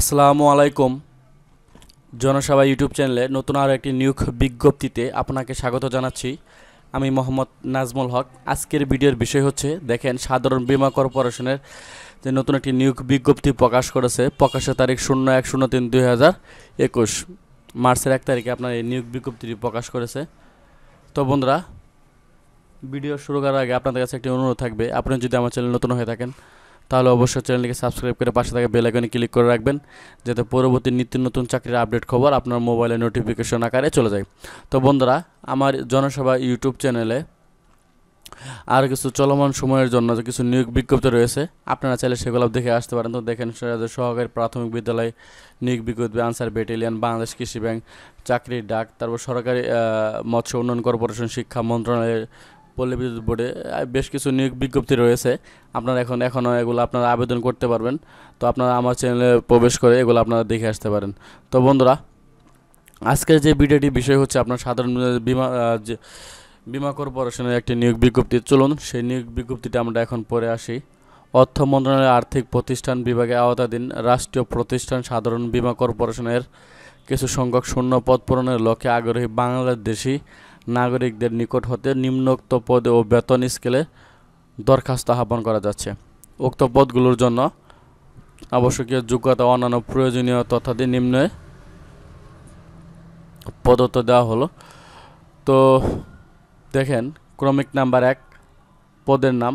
আসসালামু আলাইকুম জনসভা ইউটিউব চ্যানেলে নতুন আরও একটি নিয়োগ বিজ্ঞপ্তিতে আপনাকে স্বাগত জানাচ্ছি আমি মোহাম্মদ নাজমুল হক আজকের ভিডিওর বিষয় হচ্ছে দেখেন সাধারণ বিমা কর্পোরেশনের যে নতুন একটি নিয়োগ বিজ্ঞপ্তি প্রকাশ করেছে প্রকাশের তারিখ শূন্য এক শূন্য তিন দুই হাজার একুশ মার্চের এক তারিখে আপনার এই নিয়োগ বিজ্ঞপ্তিটি প্রকাশ করেছে তো বন্ধুরা ভিডিও শুরু করার আগে আপনাদের কাছে একটি অনুরোধ থাকবে আপনি যদি আমার চ্যানেল নতুন হয়ে থাকেন তাহলে অবশ্যই চ্যানেলটিকে সাবস্ক্রাইব করে পাশে থাকা বেলাইকনে ক্লিক করে রাখবেন যাতে পরবর্তী নিত্য নতুন চাকরির আপডেট খবর আপনার মোবাইলে নোটিফিকেশন আকারে চলে যায় তো বন্ধুরা আমার জনসভা ইউটিউব চ্যানেলে আর কিছু চলমান সময়ের জন্য যে কিছু নিয়োগ বিজ্ঞপ্তি রয়েছে আপনারা চাইলে সেগুলো দেখে আসতে পারেন তো দেখেন সহকারী প্রাথমিক বিদ্যালয় নিয়োগ বিজ্ঞপ্তি আনসার ব্যাটেলিয়ান বাংলাদেশ কৃষি ব্যাংক চাকরির ডাক তারপর সরকারি মৎস্য উন্নয়ন কর্পোরেশন শিক্ষা মন্ত্রণালয়ের পল্লী বিদ্যুৎ বোর্ডে বেশ কিছু নিয়োগ বিজ্ঞপ্তি রয়েছে আপনারা এখন এখনও এগুলো আপনারা আবেদন করতে পারবেন তো আপনারা আমার চ্যানেলে প্রবেশ করে এগুলো আপনারা দেখে আসতে পারেন তো বন্ধুরা আজকের যে ভিডিওটি বিষয় হচ্ছে আপনার সাধারণ বিমা যে বিমা কর্পোরেশনের একটি নিয়োগ বিজ্ঞপ্তি চলুন সেই নিয়োগ বিজ্ঞপ্তিটা আমরা এখন পরে আসি অর্থ মন্ত্রণালয়ের আর্থিক প্রতিষ্ঠান বিভাগে আওতাধীন রাষ্ট্রীয় প্রতিষ্ঠান সাধারণ বিমা কর্পোরেশনের কিছু সংখ্যক শূন্য পদ পূরণের লক্ষ্যে আগ্রহী বাংলাদেশি নাগরিকদের নিকট হতে নিম্নোক্ত পদে ও বেতন স্কেলে দরখাস্ত আহ্বান করা যাচ্ছে উক্ত পদগুলোর জন্য আবশ্যকীয় যোগ্যতা অন্যান্য প্রয়োজনীয় তথ্যাদি নিম্নে পদত্ব দেওয়া হলো তো দেখেন ক্রমিক নাম্বার এক পদের নাম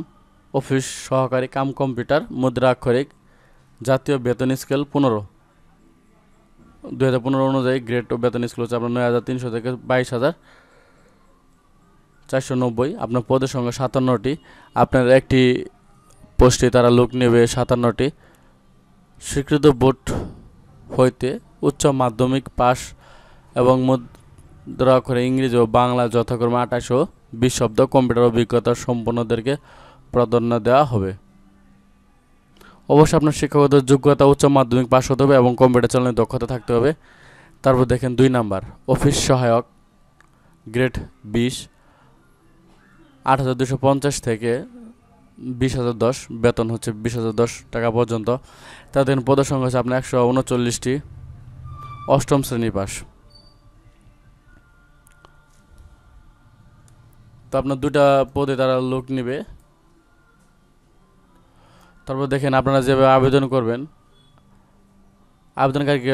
অফিস সহকারী কাম কম্পিউটার মুদ্রাক্ষরিক জাতীয় বেতন স্কেল পনেরো দু হাজার পনেরো অনুযায়ী গ্রেড ও বেতন স্কেল হচ্ছে আপনার নয় হাজার তিনশো থেকে বাইশ হাজার চারশো নব্বই আপনার পদের সংখ্যা সাতান্নটি আপনার একটি পোস্টে তারা লোক নেবে সাতান্নটি স্বীকৃত বোর্ড হইতে উচ্চ মাধ্যমিক পাস এবং মুদ্রা করে ইংরেজি ও বাংলা যথাক্রমে আঠাশ ও বিশ শব্দ কম্পিউটার অভিজ্ঞতা সম্পন্নদেরকে প্রাধান্য দেওয়া হবে অবশ্যই আপনার শিক্ষাগত যোগ্যতা উচ্চ মাধ্যমিক পাস হতে হবে এবং কম্পিউটার চালানোর দক্ষতা থাকতে হবে তারপর দেখেন দুই নাম্বার অফিস সহায়ক গ্রেড বিশ আট হাজার দুশো পঞ্চাশ থেকে বিশ হাজার দশ বেতন হচ্ছে বিশ হাজার দশ টাকা পর্যন্ত তাদের সংখ্যা হচ্ছে আপনার একশো উনচল্লিশটি অষ্টম শ্রেণী পাস তো আপনার দুটা পদে তারা লোক নেবে তারপর দেখেন আপনারা যেভাবে আবেদন করবেন আবেদনকারীকে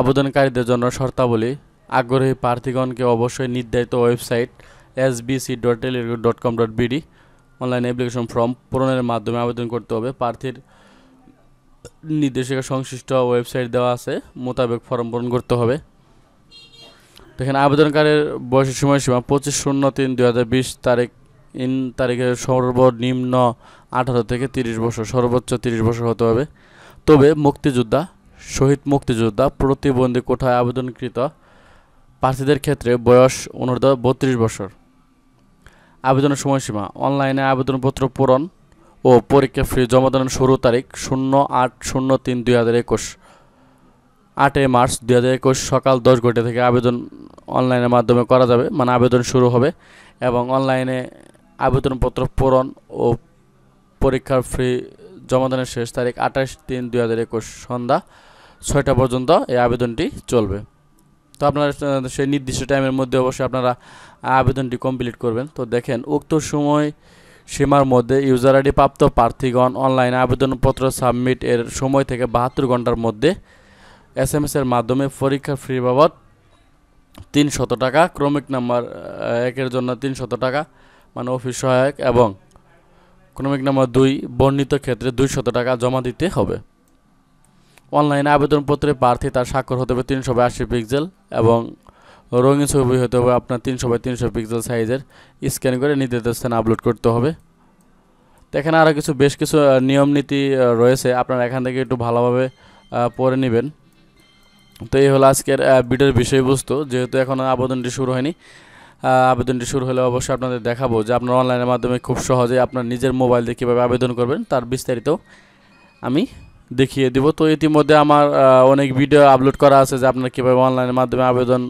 আবেদনকারীদের জন্য শর্তাবলী আগ্রহী প্রার্থীগণকে অবশ্যই নির্ধারিত website SBC dot com dot online application form পূরণের মাধ্যমে আবেদন করতে হবে প্রার্থীর নির্দেশিকা সংশ্লিষ্ট ওয়েবসাইট দেওয়া আছে মোতাবেক ফর্ম পূরণ করতে হবে দেখেন আবেদনকারীর বয়সের সময়সীমা পঁচিশ শূন্য তিন দু হাজার বিশ তারিখ ইন তারিখের সর্বনিম্ন আঠারো থেকে তিরিশ বছর সর্বোচ্চ তিরিশ বছর হতে হবে তবে মুক্তিযোদ্ধা শহীদ মুক্তিযোদ্ধা প্রতিবন্ধী কোঠায় আবেদনকৃত প্রার্থীদের ক্ষেত্রে বয়স অনুর্ধ বত্রিশ বছর আবেদনের সময়সীমা অনলাইনে আবেদনপত্র পূরণ ও পরীক্ষা ফি জমাদানের শুরু তারিখ শূন্য আট শূন্য তিন দুই হাজার একুশ আটই মার্চ দুই হাজার একুশ সকাল দশ ঘন্টা থেকে আবেদন অনলাইনের মাধ্যমে করা যাবে মানে আবেদন শুরু হবে এবং অনলাইনে আবেদনপত্র পূরণ ও পরীক্ষার ফি জমাদানের শেষ তারিখ আঠাশ তিন দুই হাজার একুশ সন্ধ্যা ছয়টা পর্যন্ত এই আবেদনটি চলবে তো আপনারা সেই নির্দিষ্ট টাইমের মধ্যে অবশ্যই আপনারা আবেদনটি কমপ্লিট করবেন তো দেখেন উক্ত সময় সীমার মধ্যে ইউজার আইডি প্রাপ্ত প্রার্থীগণ অনলাইন আবেদনপত্র সাবমিট এর সময় থেকে বাহাত্তর ঘন্টার মধ্যে এস এম এর মাধ্যমে পরীক্ষা ফ্রি বাবদ তিনশত টাকা ক্রমিক নাম্বার একের জন্য তিনশত টাকা মানে অফিস সহায়ক এবং ক্রমিক নাম্বার দুই বর্ণিত ক্ষেত্রে দুইশত টাকা জমা দিতে হবে অনলাইনে আবেদনপত্রে প্রার্থী তার স্বাক্ষর হতে হবে তিনশো বাই আশি পিক্সেল এবং রঙিন ছবি হতে হবে আপনার তিনশো বাই তিনশো পিক্সেল সাইজের স্ক্যান করে নির্দিষ্ট স্থানে আপলোড করতে হবে তো এখানে আরও কিছু বেশ কিছু নিয়ম নীতি রয়েছে আপনারা এখান থেকে একটু ভালোভাবে পড়ে নেবেন তো এই হলো আজকের বিডের বিষয়বস্তু যেহেতু এখনও আবেদনটি শুরু হয়নি আবেদনটি শুরু হলে অবশ্যই আপনাদের দেখাবো যে আপনারা অনলাইনের মাধ্যমে খুব সহজে আপনার নিজের মোবাইল দিয়ে কীভাবে আবেদন করবেন তার বিস্তারিত আমি দেখিয়ে দেব তো ইতিমধ্যে আমার অনেক ভিডিও আপলোড করা আছে যে আপনারা কীভাবে অনলাইনের মাধ্যমে আবেদন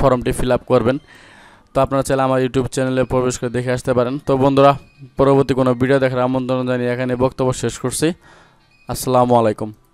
ফর্মটি ফিল করবেন তো আপনারা চাইলে আমার ইউটিউব চ্যানেলে প্রবেশ করে দেখে আসতে পারেন তো বন্ধুরা পরবর্তী কোনো ভিডিও দেখার আমন্ত্রণ জানিয়ে এখানে বক্তব্য শেষ করছি আসসালামু আলাইকুম